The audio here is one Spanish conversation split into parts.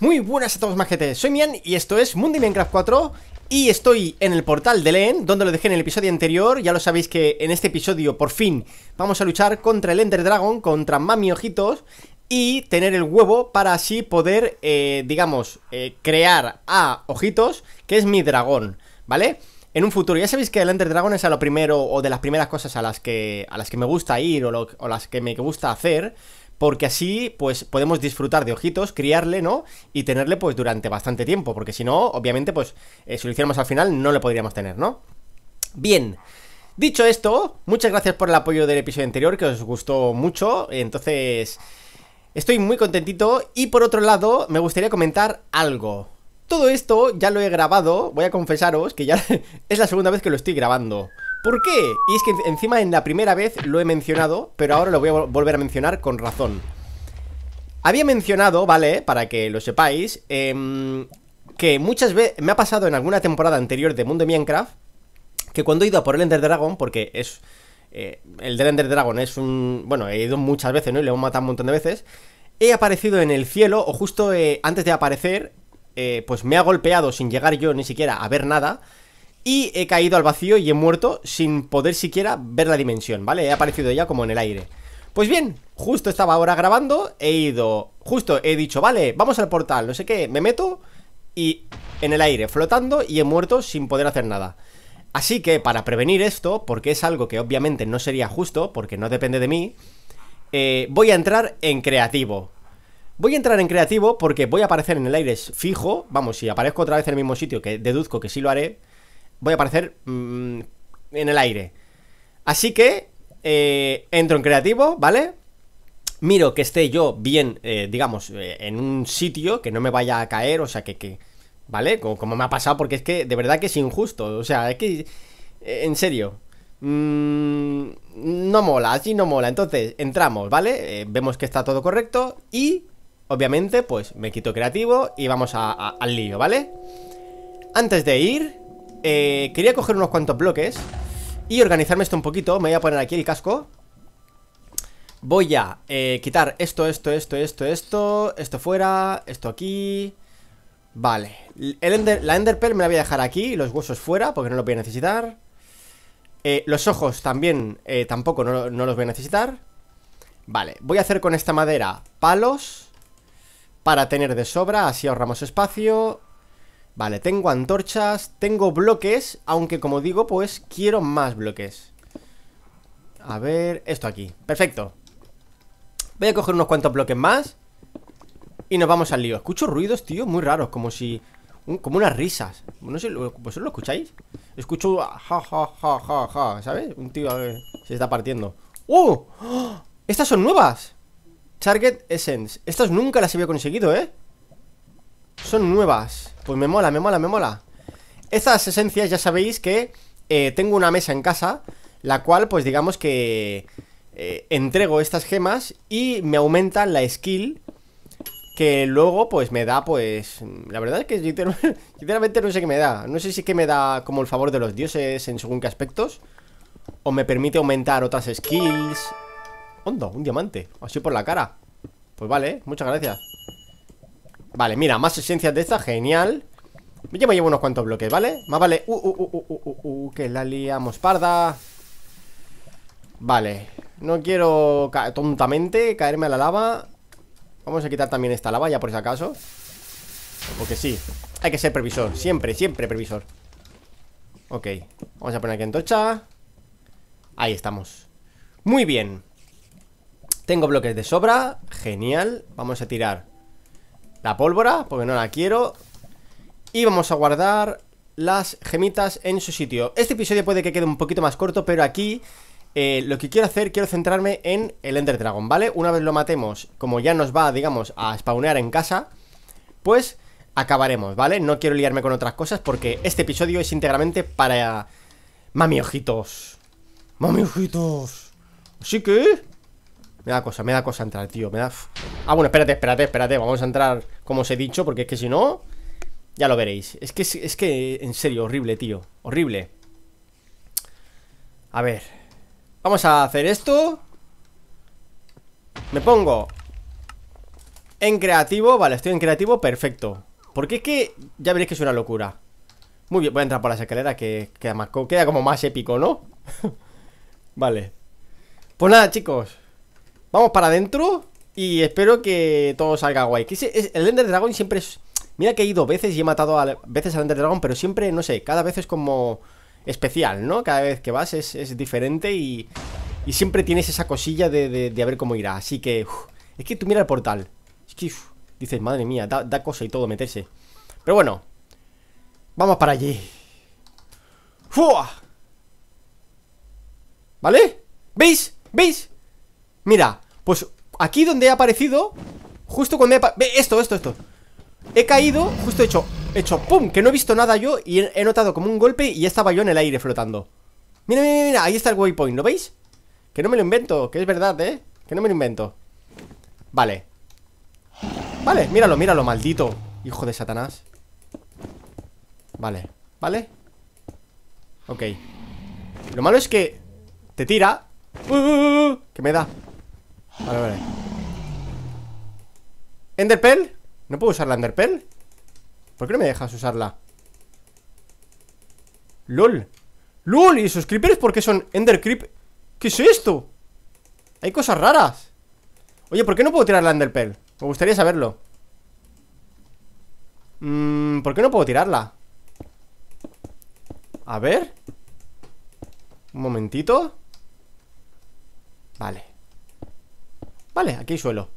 Muy buenas a todos majetes, soy Mian y esto es Mundo Minecraft 4 Y estoy en el portal de Len, donde lo dejé en el episodio anterior Ya lo sabéis que en este episodio, por fin, vamos a luchar contra el Ender Dragon, contra Mami Ojitos Y tener el huevo para así poder, eh, digamos, eh, crear a Ojitos, que es mi dragón, ¿vale? En un futuro, ya sabéis que el Ender Dragon es a lo primero o de las primeras cosas a las que, a las que me gusta ir o, o las que me gusta hacer porque así pues podemos disfrutar de ojitos, criarle, ¿no? Y tenerle pues durante bastante tiempo, porque si no, obviamente pues eh, si lo hiciéramos al final no lo podríamos tener, ¿no? Bien. Dicho esto, muchas gracias por el apoyo del episodio anterior, que os gustó mucho. Entonces, estoy muy contentito. Y por otro lado, me gustaría comentar algo. Todo esto ya lo he grabado, voy a confesaros que ya es la segunda vez que lo estoy grabando. ¿Por qué? Y es que encima en la primera vez lo he mencionado, pero ahora lo voy a volver a mencionar con razón. Había mencionado, ¿vale? Para que lo sepáis, em, que muchas veces me ha pasado en alguna temporada anterior de Mundo Minecraft que cuando he ido a por el Ender Dragon, porque es... Eh, el del Ender Dragon es un... Bueno, he ido muchas veces, ¿no? Y le hemos matado un montón de veces. He aparecido en el cielo, o justo eh, antes de aparecer, eh, pues me ha golpeado sin llegar yo ni siquiera a ver nada. Y he caído al vacío y he muerto sin poder siquiera ver la dimensión, ¿vale? He aparecido ya como en el aire Pues bien, justo estaba ahora grabando He ido, justo he dicho, vale, vamos al portal, no sé qué Me meto y en el aire, flotando Y he muerto sin poder hacer nada Así que para prevenir esto, porque es algo que obviamente no sería justo, porque no depende de mí, eh, voy a entrar en creativo. Voy a entrar en creativo porque voy a aparecer en el aire fijo, vamos, si aparezco otra vez en el mismo sitio, que deduzco que sí lo haré, voy a aparecer mm, en el aire. Así que eh, entro en creativo, ¿vale? Miro que esté yo bien, eh, digamos, eh, en un sitio que no me vaya a caer, o sea, que, que ¿vale? Como, me ha pasado, porque es que de verdad que es injusto, o sea, es que, en serio, mm, no mola, así no mola. Entonces, entramos, ¿vale? vemos que está todo correcto y, obviamente, pues me quito creativo y vamos al lío, ¿vale? Antes de ir, eh, quería coger unos cuantos bloques Y organizarme esto un poquito Me voy a poner aquí el casco Voy a eh, quitar esto, esto, esto, esto, esto Esto fuera, esto aquí Vale el La enderpearl me la voy a dejar aquí Los huesos fuera, porque no los voy a necesitar eh, Los ojos también Tampoco no, no los voy a necesitar Vale, voy a hacer con esta madera Palos Para tener de sobra, así ahorramos espacio Vale, tengo antorchas, tengo bloques, aunque como digo, pues quiero más bloques. A ver, esto aquí, perfecto. Voy a coger unos cuantos bloques más y nos vamos al lío. Escucho ruidos, tío, muy raros, como si... como unas risas. No sé, ¿vosotros lo escucháis? Escucho... Ja, ja, ja, ja, ja, ¿sabes? Un tío a ver, se está partiendo. ¡Uh! ¡Estas son nuevas! Target Essence. Estas nunca las había conseguido, ¿eh? Son nuevas Pues me mola, me mola, me mola Estas esencias ya sabéis que eh, Tengo una mesa en casa La cual pues digamos que eh, Entrego estas gemas Y me aumentan la skill que luego pues me da pues la verdad es que sinceramente no sé qué me da no sé si que me da como el favor de los dioses en según qué aspectos o me permite aumentar otras skills hondo un diamante así por la cara pues vale muchas gracias Vale, mira, más esencias de esta, genial Yo me llevo unos cuantos bloques, ¿vale? Más vale, uh, uh, uh, uh, que la liamos parda Vale, no quiero tontamente caerme a la lava Vamos a quitar también esta lava, ya por si acaso Porque sí, hay que ser previsor, siempre, siempre previsor Ok, vamos a poner aquí tocha Ahí estamos Muy bien Tengo bloques de sobra, genial Vamos a tirar la pólvora, porque no la quiero Y vamos a guardar las gemitas en su sitio Este episodio puede que quede un poquito más corto, pero aquí eh, lo que quiero hacer, quiero centrarme en el Ender Dragon, ¿vale? Una vez lo matemos, como ya nos va, digamos, a spawnear en casa Pues acabaremos, ¿vale? No quiero liarme con otras cosas porque este episodio es íntegramente para... Mami ojitos Mami ojitos Así que... Me da cosa, me da cosa entrar, tío, me da... Ah, bueno, espérate, espérate, espérate Vamos a entrar como os he dicho, porque es que si no, ya lo veréis. Es que, es que, en serio, horrible, tío. Horrible. A ver. Vamos a hacer esto. Me pongo en creativo. Vale, estoy en creativo, perfecto. Porque es que ya veréis que es una locura. Muy bien, voy a entrar por las escaleras que queda, más, queda como más épico, ¿no? vale. Pues nada, chicos. Vamos para adentro. Y espero que todo salga guay. el Ender Dragon siempre es. Mira que he ido veces y he matado a veces al Ender Dragon, pero siempre, no sé, cada vez es como especial, ¿no? Cada vez que vas es, diferente y, y, siempre tienes esa cosilla de, de, a ver cómo irá. Así que, es que tú mira el portal. Es que, dices, madre mía, da, da cosa y todo meterse. Pero bueno, vamos para allí. ¡Fua! ¿Vale? ¿Veis? ¿Veis? Mira, pues Aquí donde he aparecido Justo cuando he... Ve, esto, esto, esto He caído, justo he hecho He hecho pum, que no he visto nada yo Y he, notado como un golpe y estaba yo en el aire flotando Mira, mira, mira, ahí está el waypoint, ¿lo veis? Que no me lo invento, que es verdad, ¿eh? Que no me lo invento Vale Vale, míralo, míralo, maldito Hijo de Satanás Vale, vale Ok Lo malo es que te tira uh, uh, uh, uh! Que me da Vale, vale ¿Enderpell? ¿No puedo usar la Enderpearl? ¿Por qué no me dejas usarla? ¡Lol! ¡Lol! ¿Y esos creepers por qué son Ender ¿Qué es esto? Hay cosas raras Oye, ¿por qué no puedo tirar la Enderpearl? Me gustaría saberlo Mmm... ¿Por qué no puedo tirarla? A ver Un momentito Vale Vale, aquí hay suelo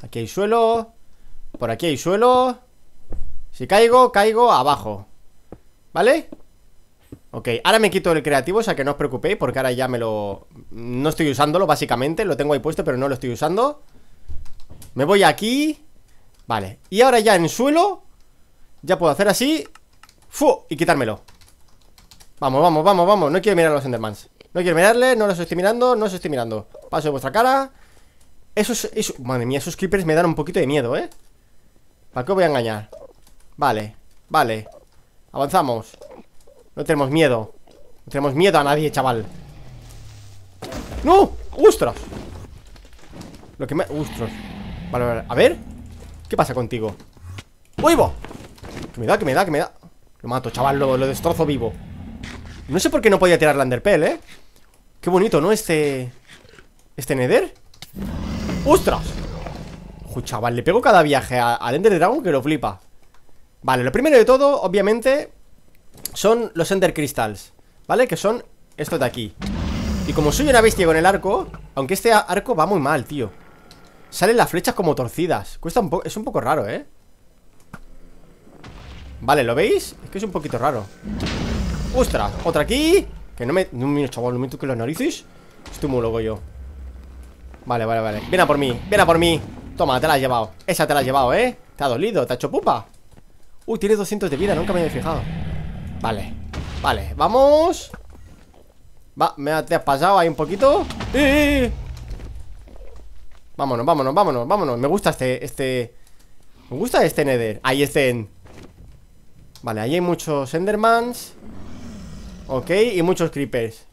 Aquí hay suelo Por aquí hay suelo Si caigo, caigo abajo ¿Vale? Ok, ahora me quito el creativo, o sea que no os preocupéis Porque ahora ya me lo... No estoy usándolo básicamente, lo tengo ahí puesto pero no lo estoy usando Me voy aquí Vale, y ahora ya en suelo Ya puedo hacer así ¡Fu! Y quitármelo Vamos, vamos, vamos, vamos No quiero mirar a los Endermans No quiero mirarle, no los estoy mirando No los estoy mirando Paso de vuestra cara esos, Madre mía, esos creepers me dan un poquito de miedo, ¿eh? ¿Para qué voy a engañar? Vale, vale Avanzamos No tenemos miedo No tenemos miedo a nadie, chaval ¡No! ¡Ostras! Lo que me... ustras. Vale, vale, a ver ¿Qué pasa contigo? ¡Vivo! Que me da, que me da, que me da Lo mato, chaval, lo, lo destrozo vivo No sé por qué no podía tirar la underpell, ¿eh? Qué bonito, ¿no? Este... Este Nether ¡Ostras! Uy, chaval, le pego cada viaje al Ender Dragon que lo flipa Vale, lo primero de todo, obviamente Son los Ender Crystals ¿Vale? Que son estos de aquí Y como soy una bestia con el arco Aunque este arco va muy mal, tío Salen las flechas como torcidas Cuesta un poco, es un poco raro, ¿eh? Vale, ¿lo veis? Es que es un poquito raro ¡Ostras! Otra aquí Que no me... No, me chaval, no me que los narices Estoy muy loco yo Vale, vale, vale Ven a por mí, ven a por mí Toma, te la has llevado Esa te la has llevado, ¿eh? Te ha dolido, te ha hecho pupa Uy, tienes 200 de vida, nunca me había fijado Vale, vale, vamos Va, me te has pasado ahí un poquito ¡Eh, eh, eh! Vámonos, vámonos, vámonos, vámonos Me gusta este, este Me gusta este Nether Ahí está. Vale, ahí hay muchos Endermans Ok, y muchos Creepers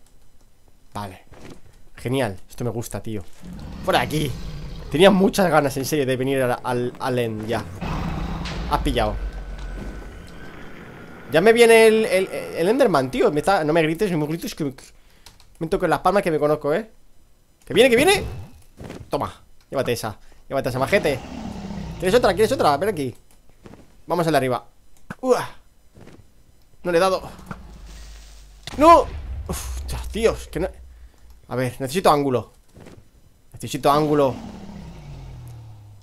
Vale Genial, esto me gusta, tío Por aquí Tenía muchas ganas, en serio, de venir al, al, end ya Has pillado Ya me viene el, el, Enderman, tío No me grites, no me grites que me, toco en las palmas que me conozco, eh Que viene, que viene Toma, llévate esa Llévate esa majete ¿Quieres otra? ¿Quieres otra? Ven aquí Vamos al de arriba No le he dado ¡No! Uf, Dios, que no... A ver, necesito ángulo Necesito ángulo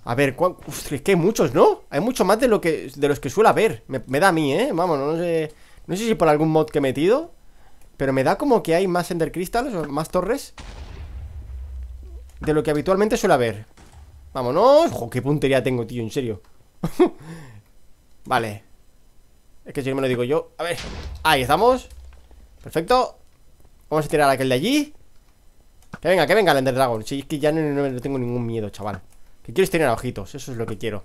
A ver, ¿cuántos? Uf, es que hay muchos, ¿no? Hay mucho más de lo que de los que suele haber me, da a mí, ¿eh? Vamos, no sé No sé si por algún mod que he metido Pero me da como que hay más Ender Crystals o más torres De lo que habitualmente suele haber Vámonos Ojo, qué puntería tengo, tío, en serio Vale Es que si no me lo digo yo A ver, ahí estamos Perfecto Vamos a tirar aquel de allí que venga, que venga el Ender Dragon. Si es que ya no, tengo ningún miedo, chaval. Que quiero es tener ojitos, eso es lo que quiero.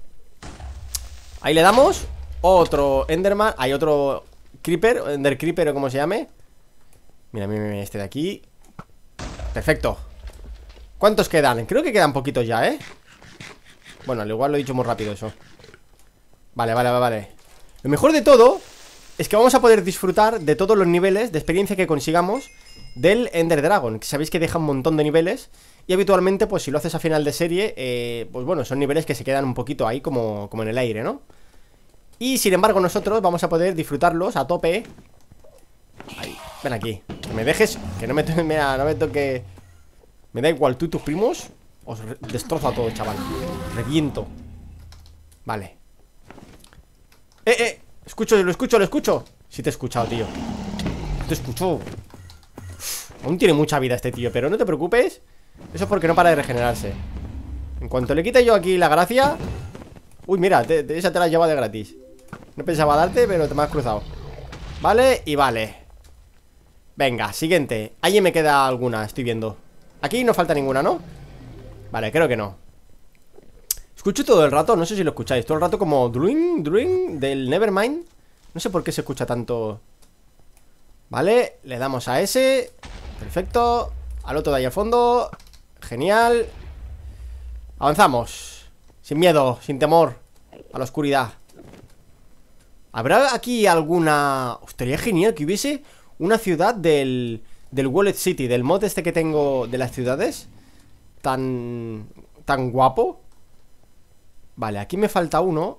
Ahí le damos. Otro Enderman. Hay otro Creeper, Ender Creeper o como se llame. Mira, mira, mira, este de aquí. Perfecto. ¿Cuántos quedan? Creo que quedan poquitos ya, ¿eh? Bueno, al igual lo he dicho muy rápido eso. Vale, vale, vale, vale. Lo mejor de todo es que vamos a poder disfrutar de todos los niveles de experiencia que consigamos del Ender Dragon, que sabéis que deja un montón de niveles y habitualmente pues si lo haces a final de serie, eh, pues bueno, son niveles que se quedan un poquito ahí como, como en el aire, ¿no? Y sin embargo nosotros vamos a poder disfrutarlos a tope ven aquí Que me dejes, que no me toque, no me Me da igual tú y tus primos Os destrozo a todo, chaval Reviento Vale Eh, eh, escucho, lo escucho, lo escucho Si sí te he escuchado, tío Te escucho Aún tiene mucha vida este tío, pero no te preocupes Eso es porque no para de regenerarse En cuanto le quite yo aquí la gracia Uy, mira, esa te la lleva de gratis No pensaba darte, pero te me has cruzado Vale, y vale Venga, siguiente Ahí me queda alguna, estoy viendo Aquí no falta ninguna, ¿no? Vale, creo que no Escucho todo el rato, no sé si lo escucháis Todo el rato como Druin, Druin del Nevermind No sé por qué se escucha tanto Vale, le damos a ese Perfecto Al otro de ahí al fondo Genial Avanzamos Sin miedo, sin temor A la oscuridad ¿Habrá aquí alguna... Estaría genial que hubiese una ciudad del... Del Wallet City, del mod este que tengo de las ciudades Tan... Tan guapo Vale, aquí me falta uno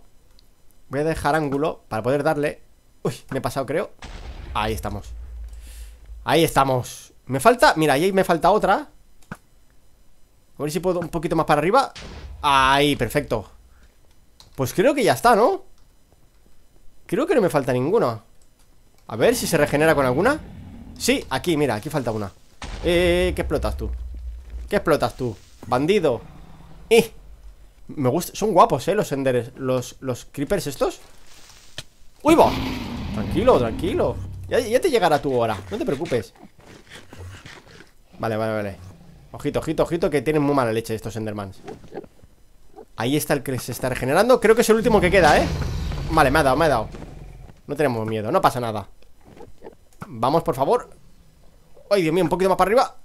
Voy a dejar ángulo para poder darle Uy, me he pasado creo Ahí estamos Ahí estamos me falta, mira, ahí me falta otra A ver si puedo un poquito más para arriba Ahí, perfecto Pues creo que ya está, ¿no? Creo que no me falta ninguna A ver si se regenera con alguna Sí, aquí, mira, aquí falta una Eh, ¿qué explotas tú? ¿Qué explotas tú? Bandido Eh Me gusta, son guapos, eh, los enderes Los, los creepers estos ¡Uy, va! Tranquilo, tranquilo ya te llegará tu hora, no te preocupes Vale, vale, vale Ojito, ojito, ojito Que tienen muy mala leche estos Endermans Ahí está el que se está regenerando Creo que es el último que queda, ¿eh? Vale, me ha dado, me ha dado No tenemos miedo, no pasa nada Vamos, por favor Ay, Dios mío, un poquito más para arriba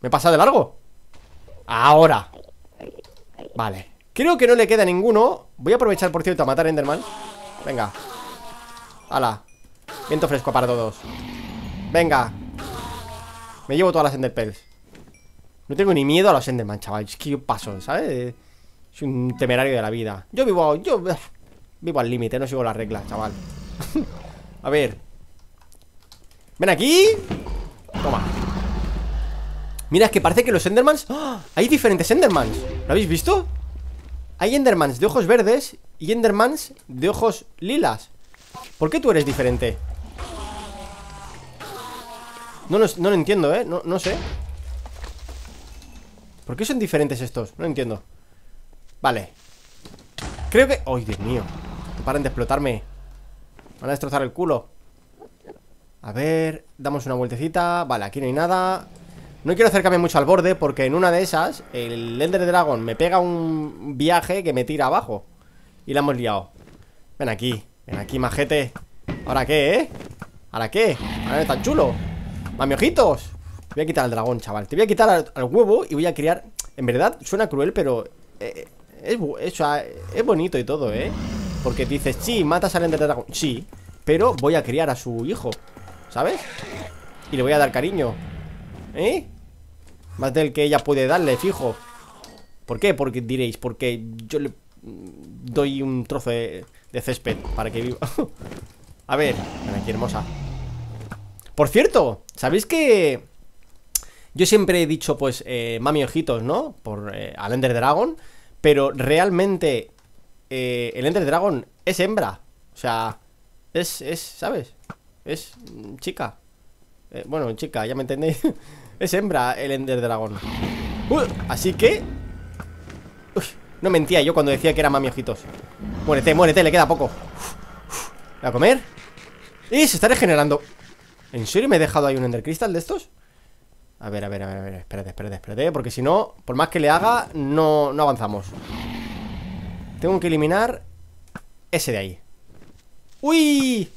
¿Me he pasado de largo? Ahora Vale Creo que no le queda ninguno Voy a aprovechar, por cierto, a matar a Enderman Venga Hala Viento fresco para todos Venga Me llevo todas las Enderpearls No tengo ni miedo a los endermans, chaval Es que yo paso, ¿sabes? Soy un temerario de la vida Yo vivo, yo vivo al límite No sigo las reglas, chaval A ver Ven aquí Toma Mira, es que parece que los Endermans ¡Ah! Hay diferentes Endermans ¿Lo habéis visto? Hay Endermans de ojos verdes Y Endermans de ojos lilas ¿Por qué tú eres diferente? No lo, entiendo, ¿eh? No, sé ¿Por qué son diferentes estos? No entiendo Vale Creo que... ¡Ay, Dios mío! Paren de explotarme Van a destrozar el culo A ver... Damos una vueltecita Vale, aquí no hay nada No quiero acercarme mucho al borde Porque en una de esas El Ender Dragon me pega un viaje Que me tira abajo Y la hemos liado Ven aquí Ven aquí, majete ¿Ahora qué, eh? ¿Ahora qué? ¿Ahora no es tan chulo? Mami ojitos Voy a quitar al dragón, chaval Te voy a quitar al, huevo y voy a criar En verdad, suena cruel, pero eh, es, bonito y todo, ¿eh? Porque dices, sí, matas al del dragón Sí, pero voy a criar a su hijo ¿Sabes? Y le voy a dar cariño ¿Eh? Más del que ella puede darle, fijo ¿Por qué? Porque diréis Porque yo le mm, doy un trozo de, de césped Para que viva A ver, aquí hermosa por cierto, ¿sabéis que yo siempre he dicho, pues, eh, mami ojitos, ¿no? Por eh, al Ender Dragon. Pero realmente eh, el Ender Dragon es hembra. O sea, es, es ¿sabes? Es chica. Eh, bueno, chica, ya me entendéis. es hembra el Ender Dragon. así que... no mentía yo cuando decía que era mami ojitos. Muérete, muérete, le queda poco. ¿Va a comer? ¡Y se está regenerando! ¿En serio me he dejado ahí un Ender Crystal de estos? A ver, a ver, a ver, a ver, espérate, espérate, espérate Porque si no, por más que le haga, no, avanzamos Tengo que eliminar ese de ahí ¡Uy!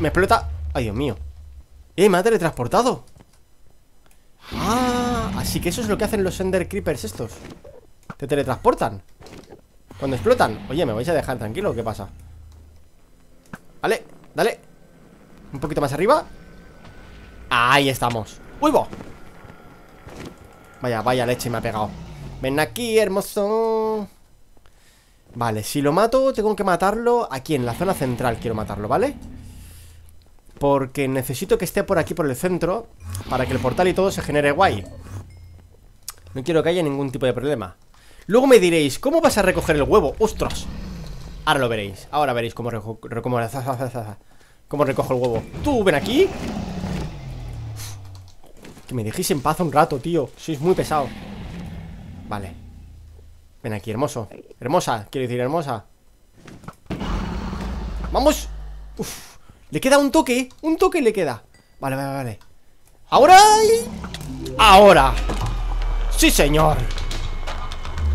Me, explota... ¡Ay, Dios mío! ¡Eh, me ha teletransportado! ¡Ah! Así que eso es lo que hacen los Ender Creepers estos Te teletransportan Cuando explotan Oye, me vais a dejar tranquilo, ¿qué pasa? Vale, dale Un poquito más arriba Ahí estamos ¡Uy, Vaya, vaya leche me ha pegado Ven aquí, hermoso Vale, si lo mato, tengo que matarlo aquí en la zona central Quiero matarlo, ¿vale? Porque necesito que esté por aquí, por el centro Para que el portal y todo se genere guay No quiero que haya ningún tipo de problema Luego me diréis, ¿cómo vas a recoger el huevo? ¡Ostras! Ahora lo veréis, ahora veréis cómo, reco cómo recojo el huevo Tú, ven aquí que me dejéis en paz un rato, tío Sois muy pesado Vale Ven aquí, hermoso Hermosa, quiero decir, hermosa ¡Vamos! Le queda un toque, un toque le queda Vale, vale, vale ¡Ahora! ¡Ahora! ¡Sí, señor!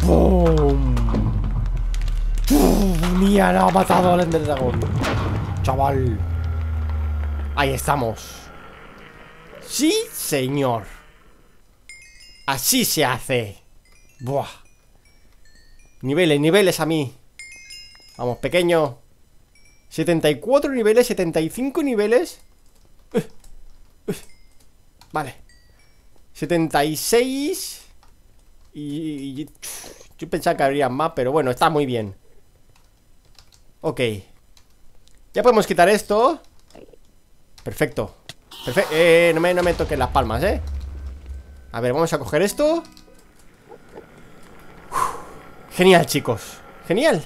¡Bum! ¡Mira, ha matado al Ender Dragon! ¡Chaval! Ahí estamos Sí, señor. Así se hace. Buah. Niveles, niveles a mí. Vamos, pequeño. 74 niveles, 75 niveles. vale. 76. Y, y, yo pensaba que habría más, pero bueno, está muy bien. Ok. Ya podemos quitar esto. Perfecto. Perfecto. Eh, no me, no me toquen las palmas, ¿eh? A ver, vamos a coger esto. Genial, chicos. Genial.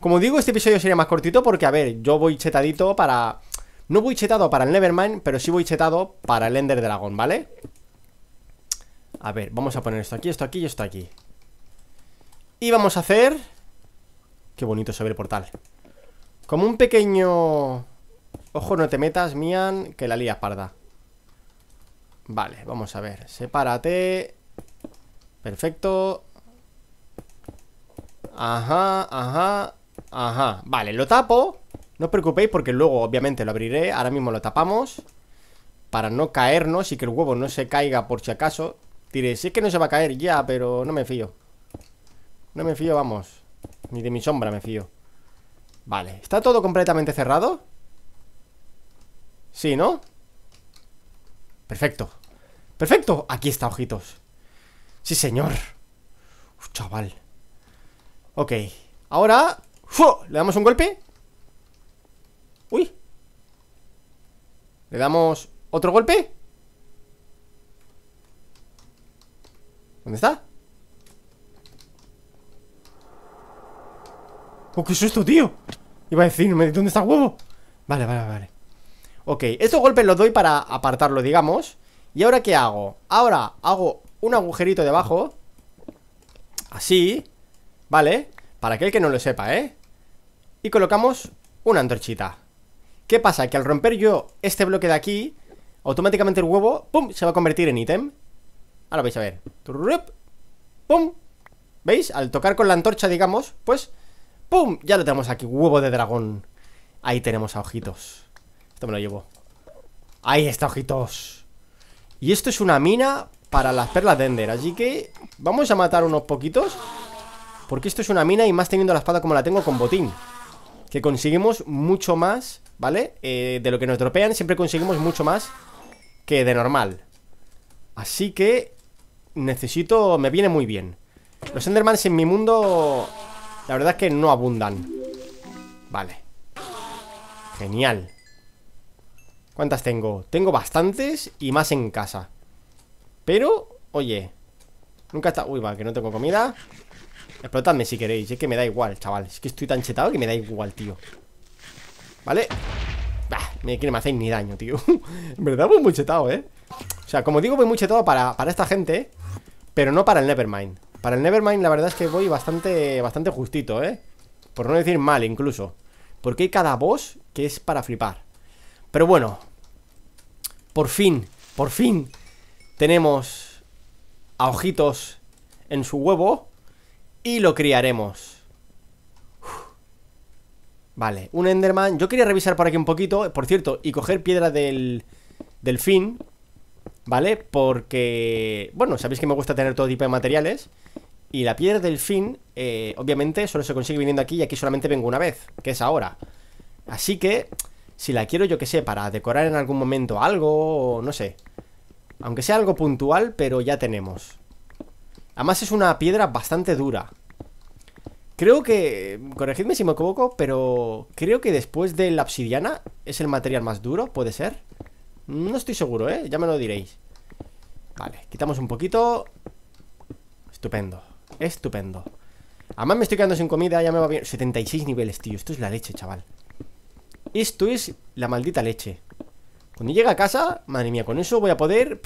Como digo, este episodio sería más cortito porque, a ver, yo voy chetadito para... No voy chetado para el Nevermind, pero sí voy chetado para el Ender Dragon, ¿vale? A ver, vamos a poner esto aquí, esto aquí y esto aquí Y vamos a hacer... Qué bonito se ve el portal Como un pequeño... Ojo, no te metas, Mian, que la lías parda. Vale, vamos a ver. Sepárate. Perfecto. Ajá, ajá, ajá. Vale, lo tapo. No os preocupéis porque luego, obviamente, lo abriré. Ahora mismo lo tapamos. Para no caernos y que el huevo no se caiga por si acaso. Diré, sí es que no se va a caer ya, pero no me fío. No me fío, vamos. Ni de mi sombra me fío. Vale, está todo completamente cerrado. Sí, ¿no? Perfecto Perfecto, aquí está, ojitos Sí, señor Chaval Ok, ahora Le damos un golpe Uy Le damos otro golpe ¿Dónde está? Oh, ¿Qué qué esto, tío! Iba a decirme ¿dónde está el huevo? Vale, vale, vale Ok, estos golpes los doy para apartarlo, digamos ¿Y ahora qué hago? Ahora hago un agujerito debajo Así ¿Vale? Para aquel que no lo sepa, ¿eh? Y colocamos una antorchita ¿Qué pasa? Que al romper yo este bloque de aquí Automáticamente el huevo, pum, se va a convertir en ítem Ahora vais a ver Pum ¿Veis? Al tocar con la antorcha, digamos, pues ¡Pum! Ya lo tenemos aquí, huevo de dragón Ahí tenemos a ojitos esto me lo llevo Ahí está, ojitos Y esto es una mina para las perlas de Ender Así que vamos a matar unos poquitos Porque esto es una mina y más teniendo la espada como la tengo con botín Que conseguimos mucho más, ¿vale? Eh, de lo que nos tropean siempre conseguimos mucho más que de normal Así que necesito... me viene muy bien Los Endermans en mi mundo... la verdad es que no abundan Vale Genial ¿Cuántas tengo? Tengo bastantes y más en casa Pero, oye Nunca está... Uy, va, que no tengo comida Explotadme si queréis, es que me da igual, chaval Es que estoy tan chetado que me da igual, tío ¿Vale? Bah, me, no me hacéis ni daño, tío En verdad voy muy chetado, ¿eh? O sea, como digo, voy muy chetado para, para esta gente Pero no para el Nevermind Para el Nevermind la verdad es que voy bastante Bastante justito, ¿eh? Por no decir mal, incluso Porque hay cada boss que es para flipar Pero bueno, por fin, por fin tenemos a ojitos en su huevo y lo criaremos. Vale, un Enderman. Yo quería revisar por aquí un poquito, por cierto, y coger piedra del, del fin, ¿vale? Porque, bueno, sabéis que me gusta tener todo tipo de materiales. Y la piedra del fin, eh, obviamente, solo se consigue viniendo aquí y aquí solamente vengo una vez, que es ahora. Así que si la quiero, yo que sé, para decorar en algún momento algo no sé. Aunque sea algo puntual, pero ya tenemos. Además es una piedra bastante dura. Creo que, corregidme si me equivoco, pero creo que después de la obsidiana es el material más duro, ¿puede ser? No estoy seguro, ¿eh? Ya me lo diréis. Vale, quitamos un poquito. Estupendo, estupendo. Además me estoy quedando sin comida, ya me va bien. 76 niveles, tío, esto es la leche, chaval. Esto es la maldita leche Cuando llegue a casa, madre mía, con eso voy a poder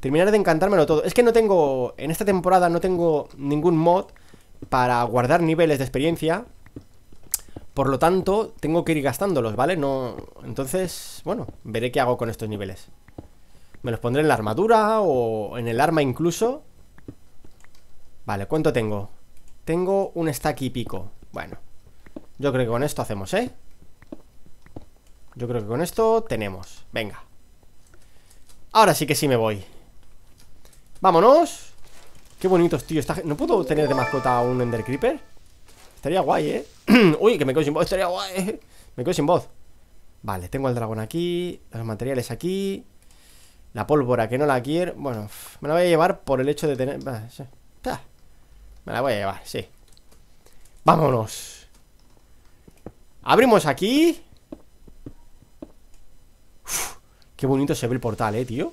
Terminar de encantármelo todo Es que no tengo, en esta temporada no tengo ningún mod Para guardar niveles de experiencia Por lo tanto, tengo que ir gastándolos, ¿vale? No, entonces, bueno, veré qué hago con estos niveles Me los pondré en la armadura o en el arma incluso Vale, ¿cuánto tengo? Tengo un stack y pico Bueno, yo creo que con esto hacemos, ¿eh? Yo creo que con esto tenemos Venga Ahora sí que sí me voy Vámonos Qué bonitos, tío ¿No puedo tener de mascota un Ender Creeper? Estaría guay, ¿eh? Uy, que me quedo sin voz Estaría guay Me quedo sin voz Vale, tengo el dragón aquí Los materiales aquí La pólvora que no la quiero Bueno, me la voy a llevar por el hecho de tener... Me la voy a llevar, sí Vámonos Abrimos aquí Qué bonito se ve el portal, eh, tío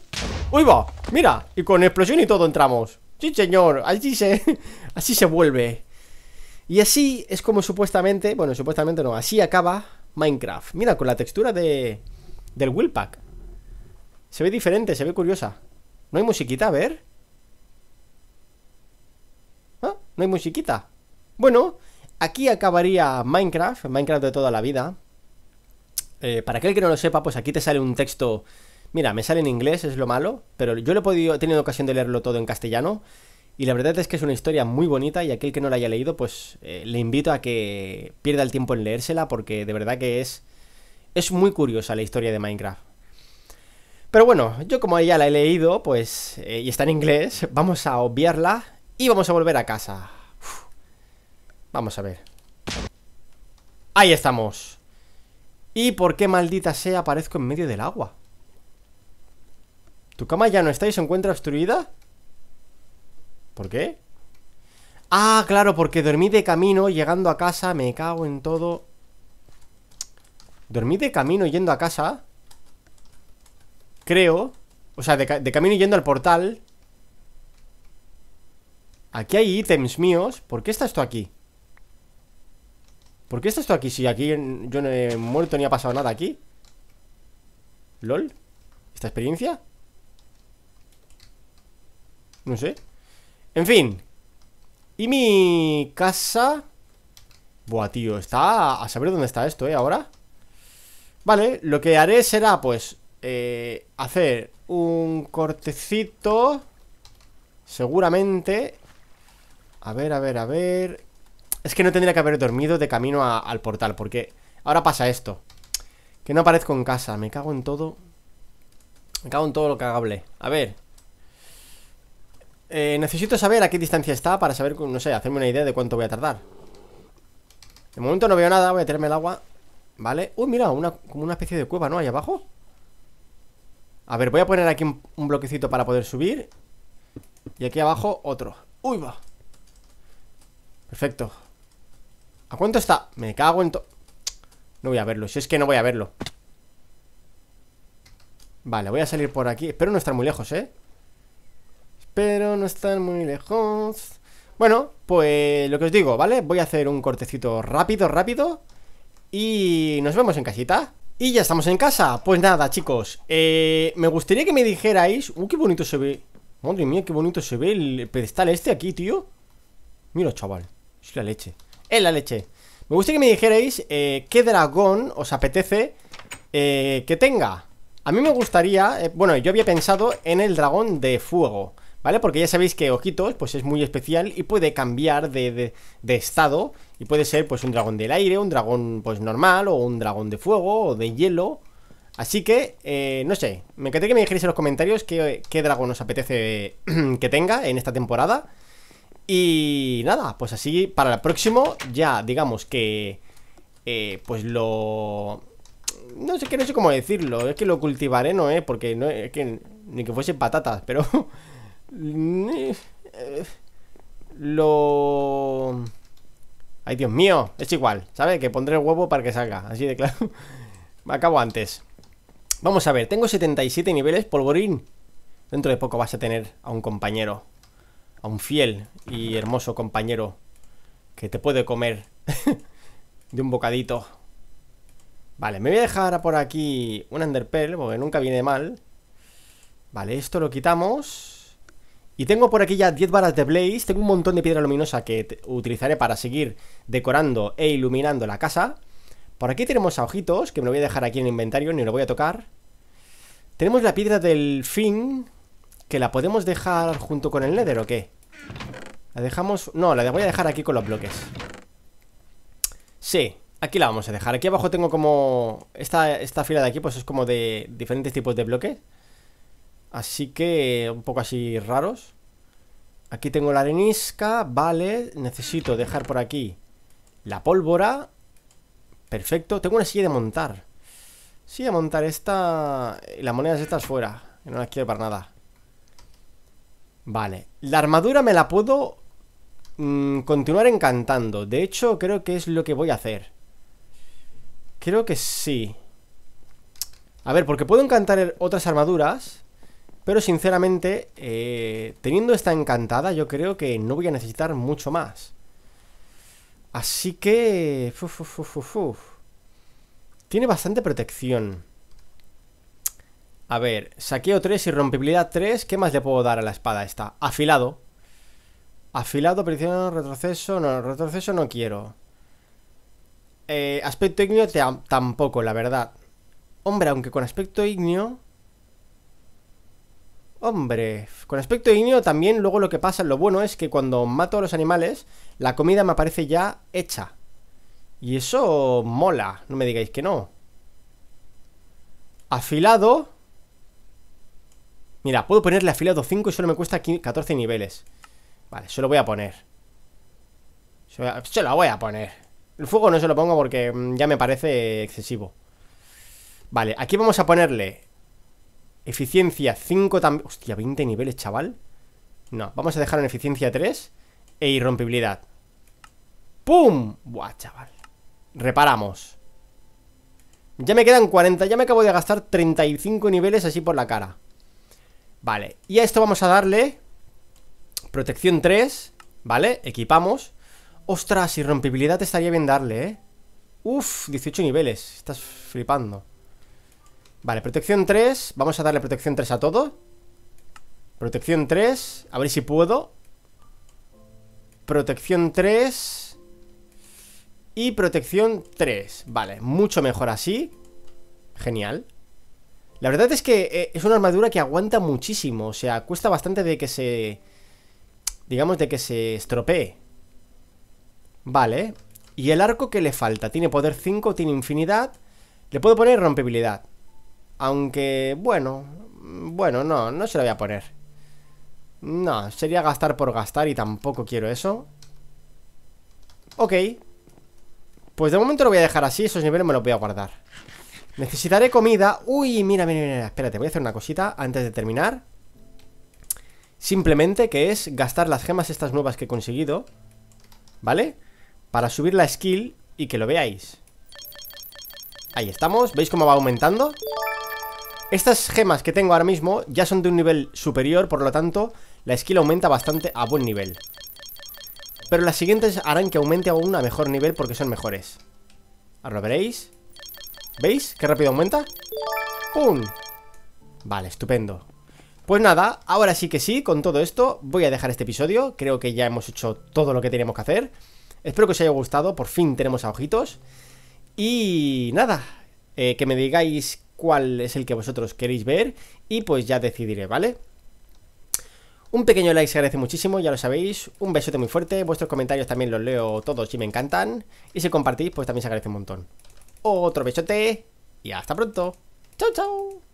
¡Uy va! ¡Mira! Y con explosión y todo entramos ¡Sí, señor! Así se... Así se vuelve Y así es como supuestamente Bueno, supuestamente no Así acaba Minecraft Mira, con la textura de... Del Willpack Se ve diferente, se ve curiosa No hay musiquita, a ver ¿Ah? No hay musiquita Bueno, aquí acabaría Minecraft Minecraft de toda la vida eh, para aquel que no lo sepa, pues aquí te sale un texto. Mira, me sale en inglés, es lo malo, pero yo he, podido, he tenido ocasión de leerlo todo en castellano. Y la verdad es que es una historia muy bonita y aquel que no la haya leído, pues eh, le invito a que pierda el tiempo en leérsela porque de verdad que es, es muy curiosa la historia de Minecraft. Pero bueno, yo como ya la he leído, pues, eh, y está en inglés, vamos a obviarla y vamos a volver a casa. Vamos a ver. Ahí estamos. ¿Y por qué maldita sea aparezco en medio del agua? ¿Tu cama ya no está y se encuentra obstruida? ¿Por qué? Ah, claro, porque dormí de camino llegando a casa, me cago en todo Dormí de camino yendo a casa Creo O sea, de, camino yendo al portal Aquí hay ítems míos ¿Por qué está esto aquí? ¿Por qué está esto aquí? Si aquí yo no he muerto ni ha pasado nada aquí ¿Lol? ¿Esta experiencia? No sé En fin ¿Y mi casa? Buah, tío, está a saber dónde está esto, ¿eh? Ahora Vale, lo que haré será, pues eh, Hacer un cortecito Seguramente A ver, a ver, a ver es que no tendría que haber dormido de camino al portal Porque ahora pasa esto Que no aparezco en casa, me cago en todo Me cago en todo lo cagable A ver eh, Necesito saber a qué distancia está Para saber, no sé, hacerme una idea de cuánto voy a tardar De momento no veo nada Voy a tenerme el agua Vale, uy, mira, una, como una especie de cueva, ¿no? Ahí abajo a ver, voy a poner aquí un, un, bloquecito para poder subir Y aquí abajo otro ¡Uy, va! Perfecto ¿A cuánto está? Me cago en todo. No voy a verlo, si es que no voy a verlo Vale, voy a salir por aquí Espero no estar muy lejos, ¿eh? Espero no estar muy lejos Bueno, pues lo que os digo, ¿vale? Voy a hacer un cortecito rápido, rápido Y nos vemos en casita Y ya estamos en casa Pues nada, chicos eh, Me gustaría que me dijerais ¡Uh, qué bonito se ve! Madre mía, qué bonito se ve el pedestal este aquí, tío Mira, chaval, es la leche en la leche. Me gustaría que me dijerais eh, qué dragón os apetece eh, que tenga. A mí me gustaría, eh, bueno, yo había pensado en el dragón de fuego, ¿vale? Porque ya sabéis que Ojitos, pues es muy especial y puede cambiar de, estado. Y puede ser, pues, un dragón del aire, un dragón, pues, normal, o un dragón de fuego, o de hielo. Así que, no sé, me encantaría que me dijerais en los comentarios qué, qué dragón os apetece que tenga en esta temporada. Y nada, pues así para el próximo ya digamos que eh, pues lo... No sé que no sé cómo decirlo, es que lo cultivaré, no, eh, porque no ni que fuese patatas, pero eh, lo Ay, Dios mío, es igual, ¿sabes? Que pondré el huevo para que salga, así de claro. Me acabo antes. Vamos a ver, tengo 77 niveles, polvorín. Dentro de poco vas a tener a un compañero a un fiel y hermoso compañero que te puede comer de un bocadito. Vale, me voy a dejar por aquí un underpell, porque nunca viene mal. Vale, esto lo quitamos. Y tengo por aquí ya 10 varas de Blaze. Tengo un montón de piedra luminosa que utilizaré para seguir decorando e iluminando la casa. Por aquí tenemos a ojitos, que me lo voy a dejar aquí en el inventario, ni lo voy a tocar. Tenemos la piedra del fin, ¿Que la podemos dejar junto con el nether o qué? ¿La dejamos? No, la voy a dejar aquí con los bloques Sí, aquí la vamos a dejar Aquí abajo tengo como... Esta, fila de aquí pues es como de diferentes tipos de bloques Así que un poco así raros Aquí tengo la arenisca, vale Necesito dejar por aquí la pólvora Perfecto, tengo una silla de montar Silla de montar esta... Las monedas estas fuera, no las quiero para nada Vale, la armadura me la puedo mm, continuar encantando. De hecho, creo que es lo que voy a hacer. Creo que sí. A ver, porque puedo encantar er, otras armaduras, pero sinceramente, eh, teniendo esta encantada, yo creo que no voy a necesitar mucho más. Así que... Tiene bastante protección. A ver, saqueo 3 y rompibilidad 3. ¿Qué más le puedo dar a la espada esta? Afilado. Afilado, presión, retroceso. No, retroceso no quiero. Eh, aspecto ignio tampoco, la verdad. Hombre, aunque con aspecto ignio... Hombre, con aspecto ignio también luego lo que pasa, lo bueno es que cuando mato a los animales, la comida me aparece ya hecha. Y eso mola, no me digáis que no. Afilado, Mira, puedo ponerle afilado 5 y solo me cuesta 14 niveles Vale, se lo voy a poner Se lo voy a poner El fuego no se lo pongo porque mm, ya me parece excesivo Vale, aquí vamos a ponerle Eficiencia 5 también Hostia, 20 niveles, chaval No, vamos a dejar en eficiencia 3 E irrompibilidad ¡Pum! Buah, chaval Reparamos Ya me quedan 40 Ya me acabo de gastar 35 niveles así por la cara Vale, y a esto vamos a darle Protección 3 Vale, equipamos Ostras, irrompibilidad estaría bien darle, eh Uf, 18 niveles Estás flipando Vale, protección 3 Vamos a darle protección 3 a todo Protección 3 A ver si puedo Protección 3 Y protección 3 Vale, mucho mejor así Genial la verdad es que eh, es una armadura que aguanta muchísimo, o sea, cuesta bastante de que se... Digamos, de que se estropee. Vale. ¿Y el arco que le falta? Tiene poder 5, tiene infinidad. Le puedo poner rompibilidad. Aunque, bueno... Bueno, no, no se lo voy a poner. No, sería gastar por gastar y tampoco quiero eso. Ok. Pues de momento lo voy a dejar así, esos niveles me los voy a guardar. Necesitaré comida. Uy, mira, mira, mira. Espérate, voy a hacer una cosita antes de terminar. Simplemente que es gastar las gemas estas nuevas que he conseguido. ¿Vale? Para subir la skill y que lo veáis. Ahí estamos. ¿Veis cómo va aumentando? Estas gemas que tengo ahora mismo ya son de un nivel superior, por lo tanto, la skill aumenta bastante a buen nivel. Pero las siguientes harán que aumente aún a mejor nivel porque son mejores. Ahora lo veréis. ¿Veis? Qué rápido aumenta ¡Pum! Vale, estupendo Pues nada, ahora sí que sí, con todo esto Voy a dejar este episodio, creo que ya hemos hecho Todo lo que teníamos que hacer Espero que os haya gustado, por fin tenemos a ojitos Y nada eh, Que me digáis cuál es el que vosotros queréis ver Y pues ya decidiré, ¿vale? Un pequeño like se agradece muchísimo, ya lo sabéis. Un besote muy fuerte. Vuestros comentarios también los leo todos y me encantan. Y si compartís, pues también se agradece un montón otro besote y hasta pronto. Chao, chao.